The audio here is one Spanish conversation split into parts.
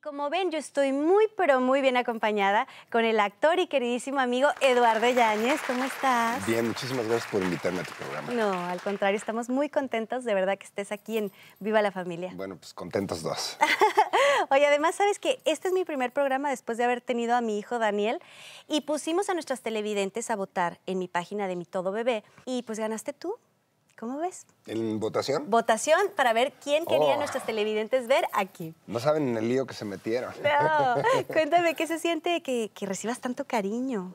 Como ven, yo estoy muy, pero muy bien acompañada con el actor y queridísimo amigo Eduardo Yáñez. ¿Cómo estás? Bien, muchísimas gracias por invitarme a tu programa. No, al contrario, estamos muy contentos de verdad que estés aquí en Viva la Familia. Bueno, pues contentos dos. Oye, además, sabes que este es mi primer programa después de haber tenido a mi hijo Daniel y pusimos a nuestras televidentes a votar en mi página de Mi Todo Bebé y pues ganaste tú. ¿Cómo ves? ¿En votación? Votación para ver quién querían oh. nuestros televidentes ver aquí. No saben el lío que se metieron. No, cuéntame, ¿qué se siente que, recibas tanto cariño?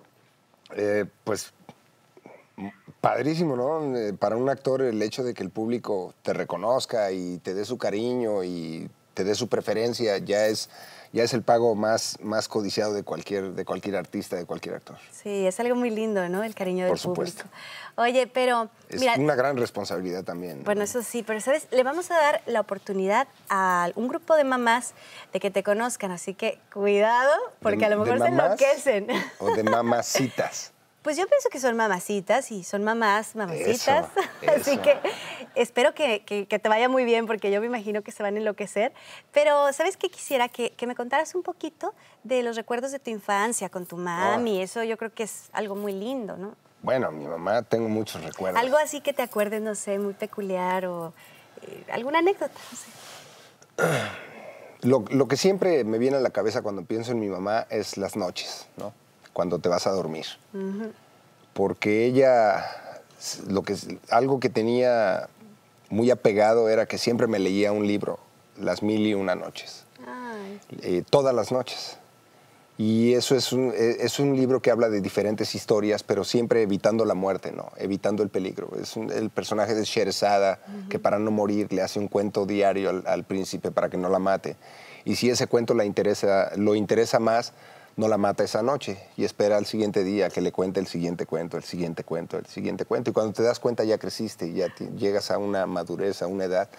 Eh, pues padrísimo, ¿no? Eh, para un actor el hecho de que el público te reconozca y te dé su cariño y te dé su preferencia, ya es, ya es el pago más, más codiciado de cualquier, de cualquier artista, de cualquier actor. Sí, es algo muy lindo, ¿no? El cariño del Por supuesto. Oye, pero... Es una gran responsabilidad también. Bueno, eso sí, pero ¿sabes? Le vamos a dar la oportunidad a un grupo de mamás de que te conozcan, así que cuidado, porque a lo mejor se enloquecen. O de mamacitas. Pues yo pienso que son mamacitas y son mamás, mamacitas. Así que espero que, te vaya muy bien porque yo me imagino que se van a enloquecer. Pero ¿sabes qué quisiera? Que, me contaras un poquito de los recuerdos de tu infancia con tu mami. y oh. Eso yo creo que es algo muy lindo, ¿no? Bueno, mi mamá tengo muchos recuerdos. Algo así que te acuerdes, no sé, muy peculiar o eh, alguna anécdota, no sé. Lo, lo, que siempre me viene a la cabeza cuando pienso en mi mamá es las noches, ¿no? cuando te vas a dormir. Porque ella, lo que, algo que tenía muy apegado era que siempre me leía un libro, Las Mil y Una Noches. Eh, todas las noches. Y eso es un, e, es un libro que habla de diferentes historias, pero siempre evitando la muerte, ¿no? Evitando el peligro. Es el personaje de Sheresada, que para no morir le hace un cuento diario al, príncipe para que no la mate. Y si ese cuento la interesa, lo interesa más, no la mata esa noche y espera al siguiente día que le cuente el siguiente cuento, el siguiente cuento, el siguiente cuento. Y cuando te das cuenta ya creciste, ya llegas a una madurez, a una edad.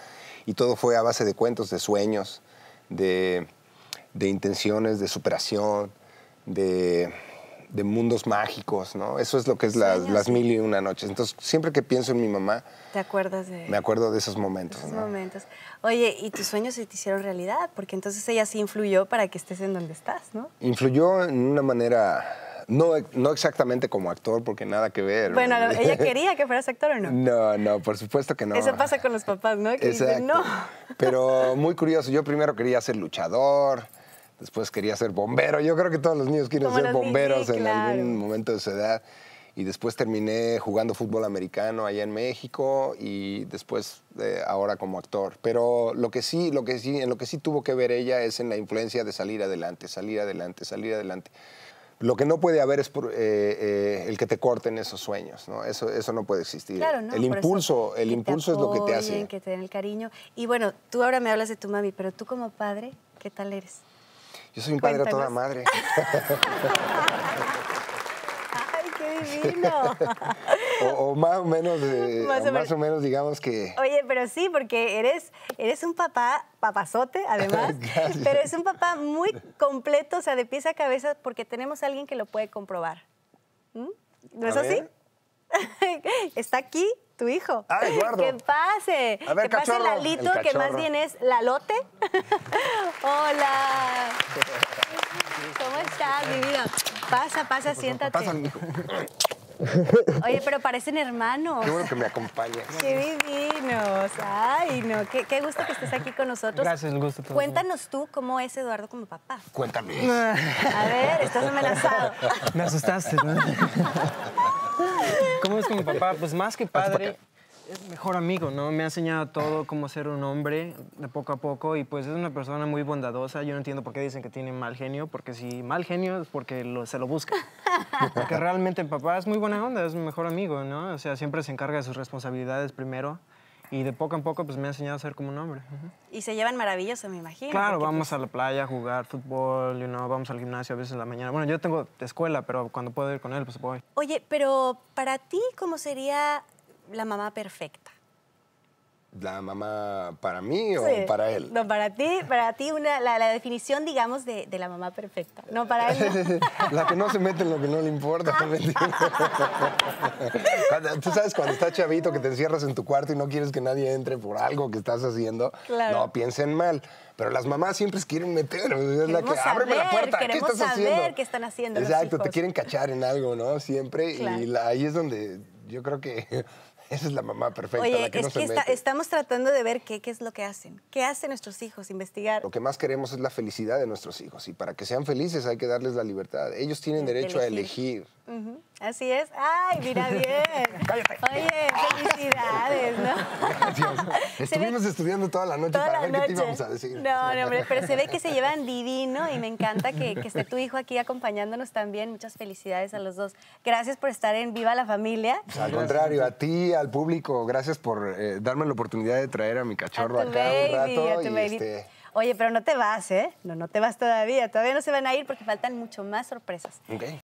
Y todo fue a base de cuentos, de sueños, de, de intenciones, de superación, de, de mundos mágicos, ¿no? Eso es lo que es las mil y una noches. Entonces, siempre que pienso en mi mamá... ¿Te acuerdas de...? Me acuerdo de esos momentos. Esos momentos. Oye, ¿y tus sueños se te hicieron realidad? Porque entonces ella sí influyó para que estés en donde estás, ¿no? Influyó en una manera... No, exactamente como actor, porque nada que ver. Bueno, ¿ella quería que fueras actor o no? No, no, por supuesto que no. Eso pasa con los papás, ¿no? Que no. Pero muy curioso, yo primero quería ser luchador, Después quería ser bombero. Yo creo que todos los niños quieren ser bomberos en algún momento de su edad. Y después terminé jugando fútbol americano allá en México y después eh, ahora como actor. Pero lo que sí, lo que sí, en lo que sí tuvo que ver ella es en la influencia de salir adelante, salir adelante, salir adelante. Lo que no puede haber es eh, eh, el que te corten esos sueños, ¿no? Eso, eso no puede existir. el impulso, el impulso es lo que te hace. Que te den el cariño. Y bueno, tú ahora me hablas de tu mami, pero tú como padre, ¿qué tal eres? Yo soy un padre a toda madre. ¡Ay, qué divino! o, más o menos, más, o, menos digamos que... Oye, pero sí, porque eres, eres un papá, papazote además, pero es un papá muy completo, o sea, de pies a cabeza, porque tenemos a alguien que lo puede comprobar. ¿Mm? ¿No es así? Está aquí tu hijo. Ah, Eduardo. Que pase. A que pase Lalito, que más bien es Lalote. Hola. ¿Cómo estás, mi vida? Pasa, pasa, pues, siéntate. Pasa, Oye, pero parecen hermanos. Qué bueno que me acompañes Qué divinos. Ay, no, qué, gusto que estés aquí con nosotros. Gracias, el gusto. Cuéntanos tú cómo es Eduardo como papá. Cuéntame. A ver, estás amenazado. Me asustaste, ¿no? ¿Cómo es que mi papá? Pues más que padre, es mejor amigo, ¿no? Me ha enseñado todo, cómo ser un hombre de poco a poco y pues es una persona muy bondadosa. Yo no entiendo por qué dicen que tiene mal genio, porque si mal genio es porque se lo busca. Porque realmente papá es muy buena onda, es mi mejor amigo, ¿no? O sea, siempre se encarga de sus responsabilidades primero. Y de poco en poco pues me ha enseñado a ser como un hombre. Y se llevan maravilloso, me imagino. Claro, vamos pues a la playa a jugar fútbol, you know, vamos al gimnasio a veces en la mañana. Bueno, yo tengo escuela, pero cuando puedo ir con él, pues voy. Oye, pero para ti, ¿cómo sería la mamá perfecta? la mamá para mí o para él? No, para ti, para ti una, la, definición, digamos, de, la mamá perfecta. No, para él. la que no se mete en lo que no le importa. Tú sabes, cuando estás chavito, que te encierras en tu cuarto y no quieres que nadie entre por algo que estás haciendo, no piensen mal. Pero las mamás siempre quieren meter. Es la que, ábreme la puerta. ¿Qué estás saber qué están haciendo. Exacto, te quieren cachar en algo, ¿no? Siempre. Y ahí es donde yo creo que esa es la mamá perfecta, la que es estamos tratando de ver qué, qué, es lo que hacen. ¿Qué hacen nuestros hijos? Investigar. Lo que más queremos es la felicidad de nuestros hijos. Y para que sean felices hay que darles la libertad. Ellos tienen derecho a elegir. Así es. Ay, mira bien. Cállate. Oye, felicidades, ¿no? Estuvimos estudiando toda la noche para la ver te íbamos a decir. No, no, hombre, pero se ve que se llevan divino y me encanta que, esté tu hijo aquí acompañándonos también. Muchas felicidades a los dos. Gracias por estar en Viva la Familia. Pues al contrario, a ti, al público, gracias por eh, darme la oportunidad de traer a mi cachorro a acá un rato. A tu baby. Este, Oye, pero no te vas, ¿eh? No, no te vas todavía. Todavía no se van a ir porque faltan mucho más sorpresas. Okay.